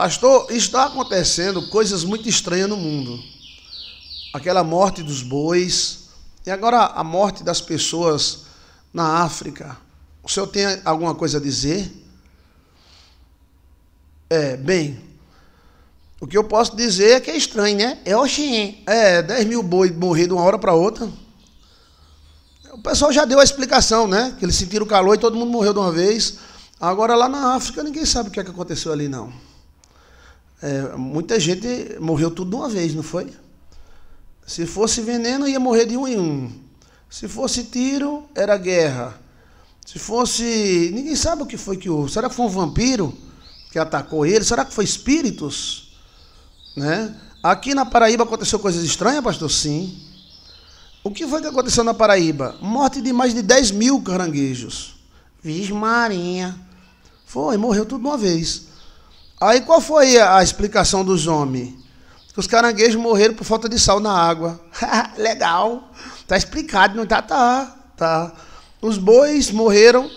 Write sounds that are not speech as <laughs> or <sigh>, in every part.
Pastor, está acontecendo coisas muito estranhas no mundo. Aquela morte dos bois, e agora a morte das pessoas na África. O senhor tem alguma coisa a dizer? É, bem, o que eu posso dizer é que é estranho, né? É oxi, é 10 mil bois morrer de uma hora para outra. O pessoal já deu a explicação, né? Que eles sentiram calor e todo mundo morreu de uma vez. Agora lá na África ninguém sabe o que, é que aconteceu ali, não. É, muita gente morreu tudo de uma vez, não foi? Se fosse veneno, ia morrer de um em um. Se fosse tiro, era guerra. Se fosse. Ninguém sabe o que foi que houve. Será que foi um vampiro que atacou ele? Será que foi espíritos? Né? Aqui na Paraíba aconteceu coisas estranhas, pastor? Sim. O que foi que aconteceu na Paraíba? Morte de mais de 10 mil caranguejos. Viz Marinha. Foi, morreu tudo de uma vez. Aí qual foi a explicação dos homens? Que os caranguejos morreram por falta de sal na água. <laughs> Legal. Tá explicado, não tá? Tá. tá. Os bois morreram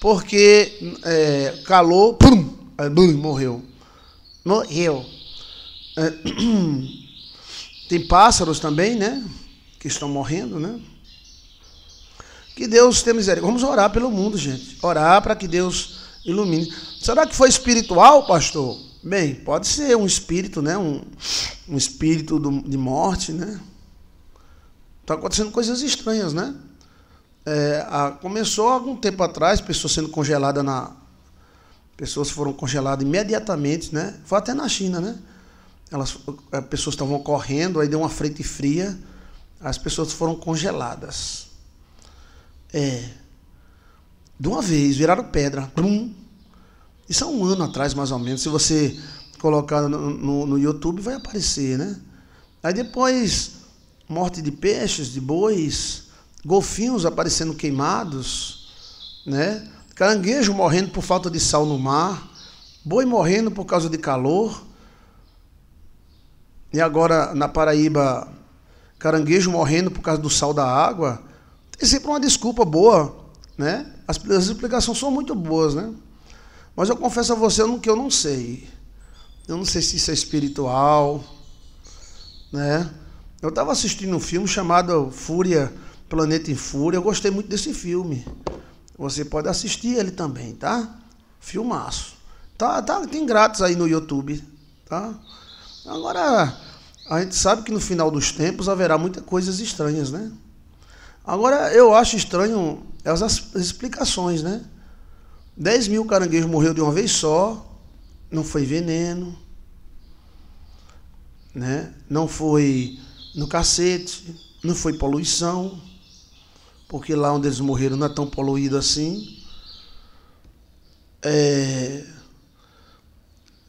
porque é, calou, pum, é, morreu. Morreu. É, <clears throat> tem pássaros também, né? Que estão morrendo, né? Que Deus tenha misericórdia. Vamos orar pelo mundo, gente. Orar para que Deus ilumine. Será que foi espiritual, pastor? Bem, pode ser um espírito, né? Um, um espírito do, de morte, né? Tá acontecendo coisas estranhas, né? É, a, começou algum tempo atrás, pessoas sendo congeladas na. Pessoas foram congeladas imediatamente, né? Foi até na China, né? Elas, as é, pessoas estavam correndo, aí deu uma frente fria, as pessoas foram congeladas. É de uma vez, viraram pedra. Brum. Isso há um ano atrás, mais ou menos. Se você colocar no, no, no YouTube, vai aparecer, né? Aí depois, morte de peixes, de bois, golfinhos aparecendo queimados, né? Caranguejo morrendo por falta de sal no mar, boi morrendo por causa de calor. E agora na Paraíba, caranguejo morrendo por causa do sal da água. Tem sempre uma desculpa boa né? As, as explicações são muito boas, né? Mas eu confesso a você que eu não sei. Eu não sei se isso é espiritual, né? Eu estava assistindo um filme chamado Fúria, Planeta em Fúria. Eu gostei muito desse filme. Você pode assistir ele também, tá? Filmaço. Tá, tá, tem grátis aí no YouTube, tá? Agora, a gente sabe que no final dos tempos haverá muitas coisas estranhas, né? Agora, eu acho estranho as explicações, né? 10 mil caranguejos morreu de uma vez só, não foi veneno, né? não foi no cacete, não foi poluição, porque lá onde eles morreram não é tão poluído assim. É...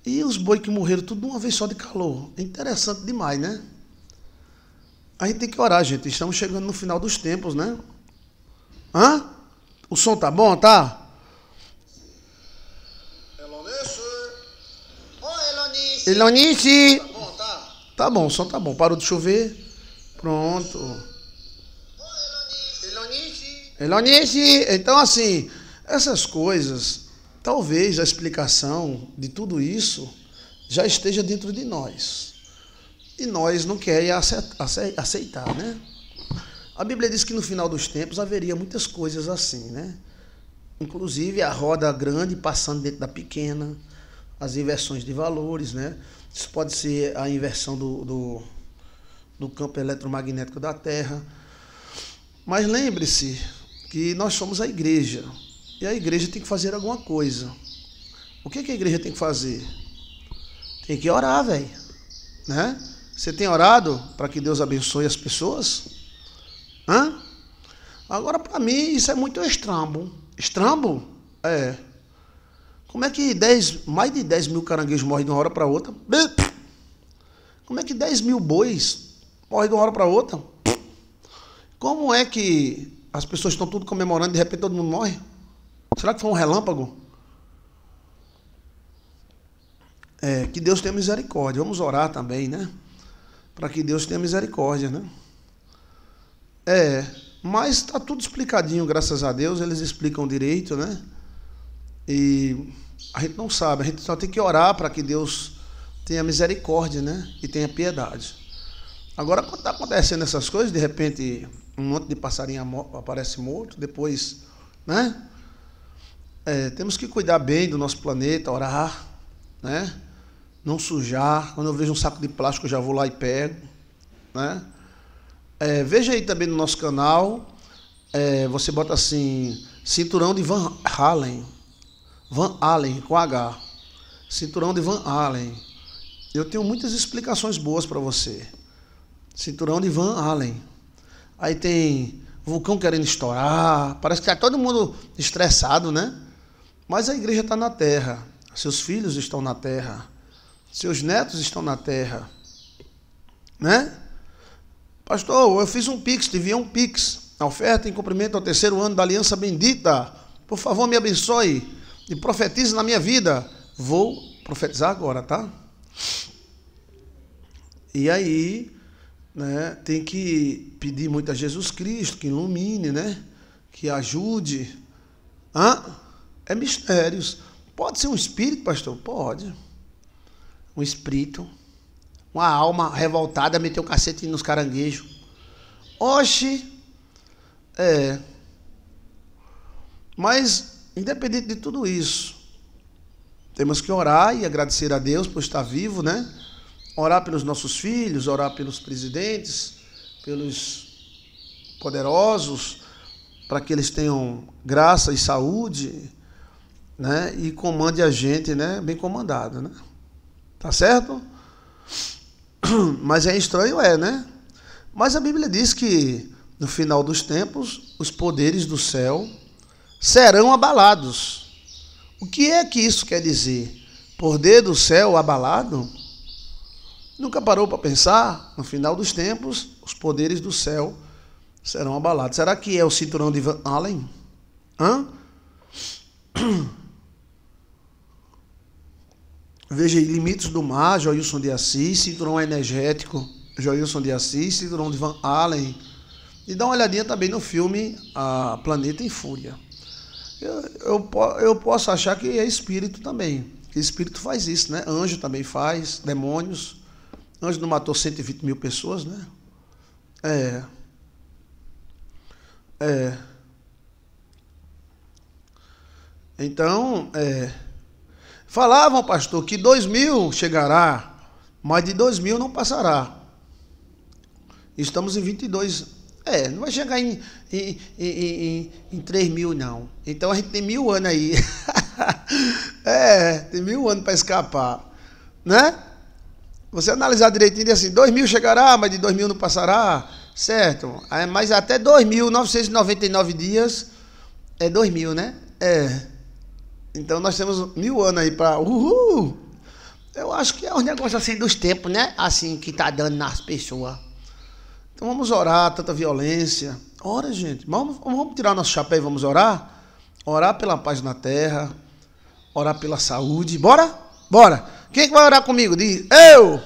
E os boi que morreram tudo de uma vez só de calor. Interessante demais, né? A gente tem que orar, gente. Estamos chegando no final dos tempos, né? Hã? O som tá bom, tá? Elonice! Tá bom, tá? Tá bom, o som tá bom. Parou de chover. Pronto. Elonice! Elonice! Então, assim, essas coisas, talvez a explicação de tudo isso já esteja dentro de nós e nós não querem aceitar, né? A Bíblia diz que no final dos tempos haveria muitas coisas assim, né? Inclusive a roda grande passando dentro da pequena, as inversões de valores, né? Isso pode ser a inversão do, do, do campo eletromagnético da Terra. Mas lembre-se que nós somos a igreja e a igreja tem que fazer alguma coisa. O que, que a igreja tem que fazer? Tem que orar, velho, né? Você tem orado para que Deus abençoe as pessoas? Hã? Agora, para mim, isso é muito estrambo. Estrambo? É. Como é que dez, mais de 10 mil caranguejos morrem de uma hora para outra? Como é que 10 mil bois morrem de uma hora para outra? Como é que as pessoas estão tudo comemorando e de repente todo mundo morre? Será que foi um relâmpago? É, que Deus tenha misericórdia. Vamos orar também, né? para que Deus tenha misericórdia, né? É, mas está tudo explicadinho, graças a Deus, eles explicam direito, né? E a gente não sabe, a gente só tem que orar para que Deus tenha misericórdia, né? E tenha piedade. Agora, quando está acontecendo essas coisas, de repente um monte de passarinho aparece morto, depois, né? É, temos que cuidar bem do nosso planeta, orar, né? não sujar. Quando eu vejo um saco de plástico, eu já vou lá e pego. Né? É, veja aí também no nosso canal, é, você bota assim, cinturão de Van Halen. Van Allen, com H. Cinturão de Van Allen. Eu tenho muitas explicações boas para você. Cinturão de Van Allen. Aí tem vulcão querendo estourar. Parece que está todo mundo estressado, né? Mas a igreja está na terra. Seus filhos estão na terra. Seus netos estão na terra. Né? Pastor, eu fiz um pix, te enviei um pix. A oferta em cumprimento ao terceiro ano da aliança bendita. Por favor, me abençoe e profetize na minha vida. Vou profetizar agora, tá? E aí, né, tem que pedir muito a Jesus Cristo que ilumine, né? Que ajude. Hã? É mistérios. Pode ser um espírito, pastor? Pode um espírito, uma alma revoltada, meteu o cacete nos caranguejos. Oxi! É. Mas, independente de tudo isso, temos que orar e agradecer a Deus por estar vivo, né? Orar pelos nossos filhos, orar pelos presidentes, pelos poderosos, para que eles tenham graça e saúde, né? E comande a gente, né? Bem comandado, né? Tá certo? Mas é estranho, é, né? Mas a Bíblia diz que no final dos tempos os poderes do céu serão abalados. O que é que isso quer dizer? Poder do céu abalado? Nunca parou para pensar? No final dos tempos, os poderes do céu serão abalados. Será que é o cinturão de Van Allen? Hã? Veja aí, Limites do Mar, Joilson de Assis, Cinturão Energético, Joilson de Assis, Cinturão de Van Allen. E dá uma olhadinha também no filme a Planeta em Fúria. Eu, eu, eu posso achar que é espírito também. Espírito faz isso, né? Anjo também faz, demônios. Anjo não matou 120 mil pessoas, né? É. É. Então, é. Falavam, pastor, que dois mil chegará, mas de dois mil não passará. Estamos em 22. É, não vai chegar em, em, em, em 3 mil, não. Então a gente tem mil anos aí. <laughs> é, tem mil anos para escapar. Né? Você analisar direitinho assim, 2 mil chegará, mas de 2 mil não passará. Certo? É, mas até 2.999 dias é 2 mil, né? É. Então nós temos mil anos aí para. Uhul! Eu acho que é um negócio assim dos tempos, né? Assim que tá dando nas pessoas. Então vamos orar, tanta violência. Ora, gente. Vamos, vamos tirar nosso chapéu e vamos orar? Orar pela paz na terra. Orar pela saúde. Bora? Bora. Quem é que vai orar comigo? Diz eu!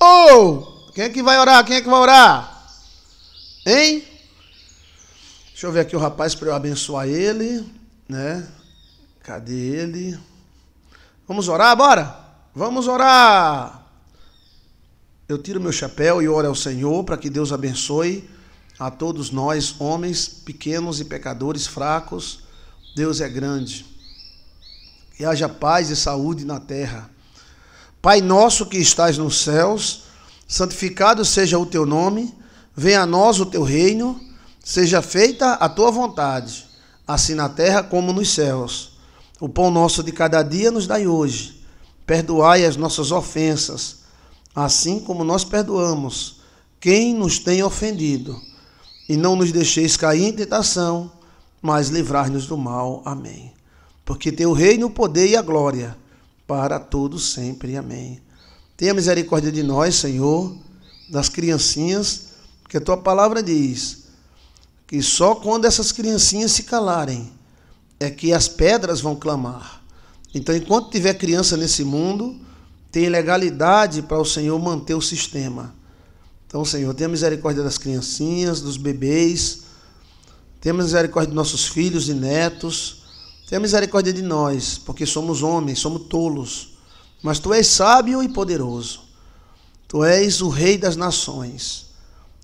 Ou! Oh! Quem é que vai orar? Quem é que vai orar? Hein? Deixa eu ver aqui o rapaz para eu abençoar ele, né? Cadê ele? Vamos orar, bora? Vamos orar! Eu tiro meu chapéu e oro ao Senhor para que Deus abençoe a todos nós, homens pequenos e pecadores fracos. Deus é grande. E haja paz e saúde na terra. Pai nosso que estás nos céus, santificado seja o teu nome, venha a nós o teu reino, seja feita a tua vontade, assim na terra como nos céus. O pão nosso de cada dia nos dai hoje. Perdoai as nossas ofensas, assim como nós perdoamos quem nos tem ofendido. E não nos deixeis cair em tentação, mas livrai-nos do mal. Amém. Porque teu reino, o poder e a glória para todos sempre. Amém. Tenha misericórdia de nós, Senhor, das criancinhas, que a tua palavra diz que só quando essas criancinhas se calarem é que as pedras vão clamar. Então, enquanto tiver criança nesse mundo, tem legalidade para o Senhor manter o sistema. Então, Senhor, tenha misericórdia das criancinhas, dos bebês, tenha misericórdia de nossos filhos e netos, tenha misericórdia de nós, porque somos homens, somos tolos. Mas tu és sábio e poderoso. Tu és o Rei das nações.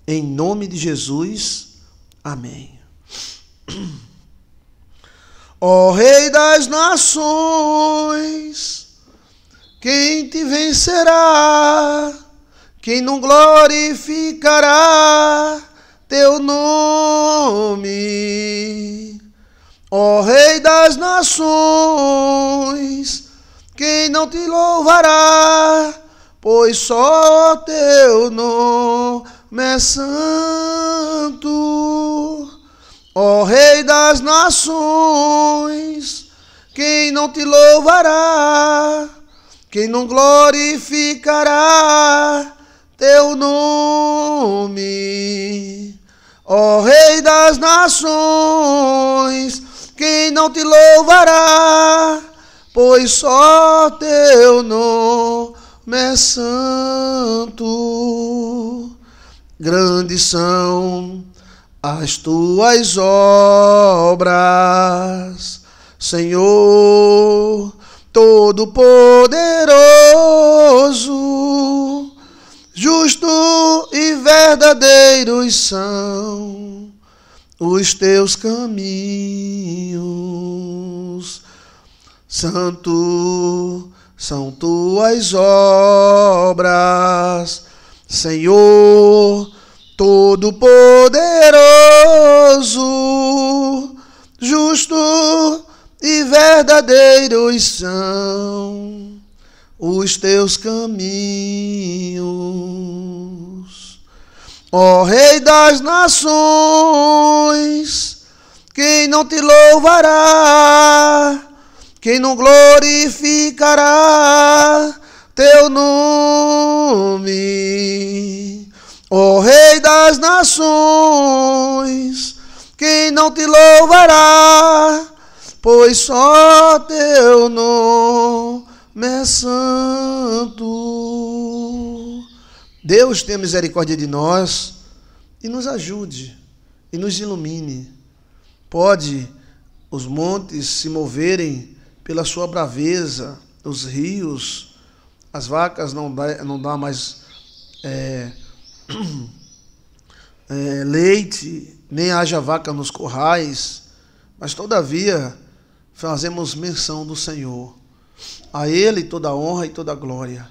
Em nome de Jesus, amém. <clears throat> Ó Rei das Nações, quem te vencerá? Quem não glorificará teu nome? Ó Rei das Nações, quem não te louvará? Pois só teu nome é santo. Ó oh, Rei das nações, quem não te louvará, quem não glorificará teu nome. Ó oh, Rei das nações, quem não te louvará, pois só teu nome é santo. Grande são as tuas obras, Senhor Todo-Poderoso, justo e verdadeiros são os teus caminhos, Santo. São tuas obras, Senhor Todo-Poderoso, justo e verdadeiro são os teus caminhos. Ó Rei das nações, quem não te louvará, quem não glorificará teu nome? Ó oh, Rei das Nações, quem não te louvará, pois só teu nome é santo. Deus tenha misericórdia de nós e nos ajude e nos ilumine. Pode os montes se moverem pela sua braveza, os rios, as vacas não dá, não dá mais. É, é, leite, nem haja vaca nos corrais, mas todavia fazemos menção do Senhor. A Ele toda honra e toda glória.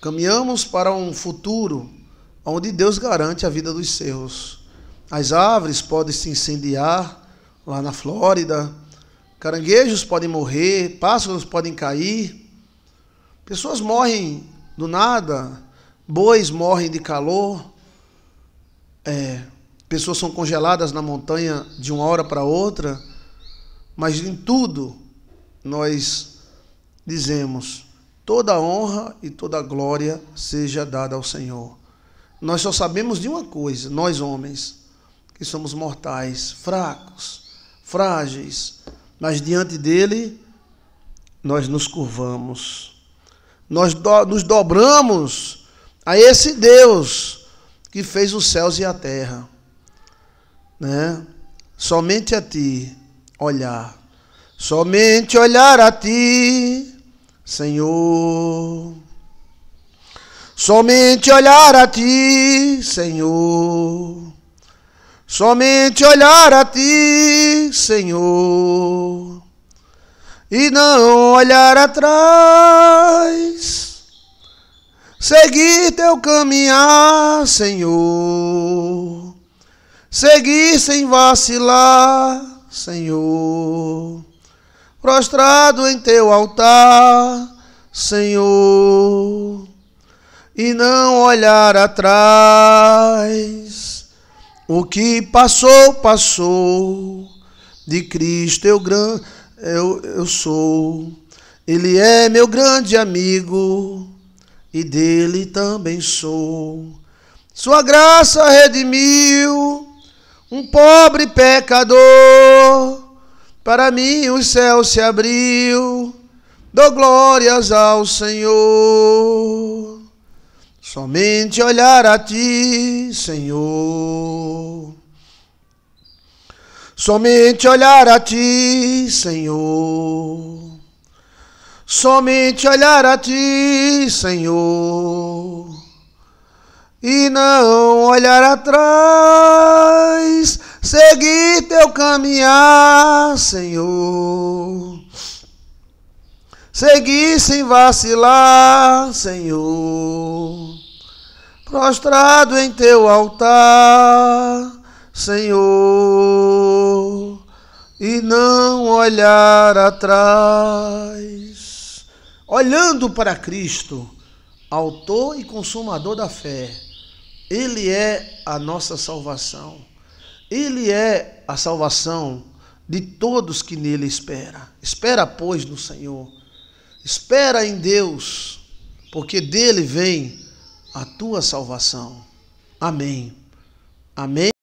Caminhamos para um futuro onde Deus garante a vida dos seus. As árvores podem se incendiar lá na Flórida, caranguejos podem morrer, pássaros podem cair, pessoas morrem do nada, bois morrem de calor, é, pessoas são congeladas na montanha de uma hora para outra, mas em tudo nós dizemos: toda honra e toda glória seja dada ao Senhor. Nós só sabemos de uma coisa, nós homens, que somos mortais, fracos, frágeis, mas diante dele nós nos curvamos, nós do, nos dobramos a esse Deus que fez os céus e a terra, né? Somente a ti olhar, somente olhar a ti, Senhor. Somente olhar a ti, Senhor. Somente olhar a ti, Senhor. E não olhar atrás Seguir teu caminhar, Senhor. Seguir sem vacilar, Senhor. Prostrado em teu altar, Senhor. E não olhar atrás. O que passou, passou. De Cristo eu, eu, eu sou. Ele é meu grande amigo e dele também sou. Sua graça redimiu um pobre pecador, para mim o céu se abriu, dou glórias ao Senhor. Somente olhar a ti, Senhor. Somente olhar a ti, Senhor somente olhar a ti, Senhor, e não olhar atrás, seguir teu caminhar, Senhor. Seguir sem vacilar, Senhor, prostrado em teu altar, Senhor, e não olhar atrás olhando para Cristo, autor e consumador da fé. Ele é a nossa salvação. Ele é a salvação de todos que nele espera. Espera, pois, no Senhor. Espera em Deus, porque dele vem a tua salvação. Amém. Amém.